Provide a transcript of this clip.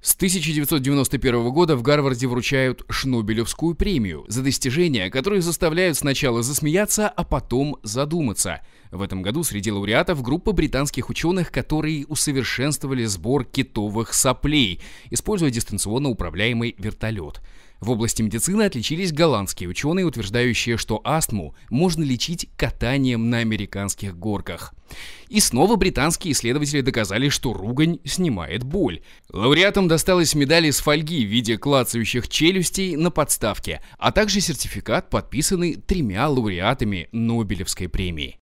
С 1991 года в Гарварде вручают Шнобелевскую премию за достижения, которые заставляют сначала засмеяться, а потом задуматься. В этом году среди лауреатов группа британских ученых, которые усовершенствовали сбор китовых соплей, используя дистанционно управляемый вертолет. В области медицины отличились голландские ученые, утверждающие, что астму можно лечить катанием на американских горках. И снова британские исследователи доказали, что ругань снимает боль. Лауреатам досталась медаль из фольги в виде клацающих челюстей на подставке, а также сертификат, подписанный тремя лауреатами Нобелевской премии.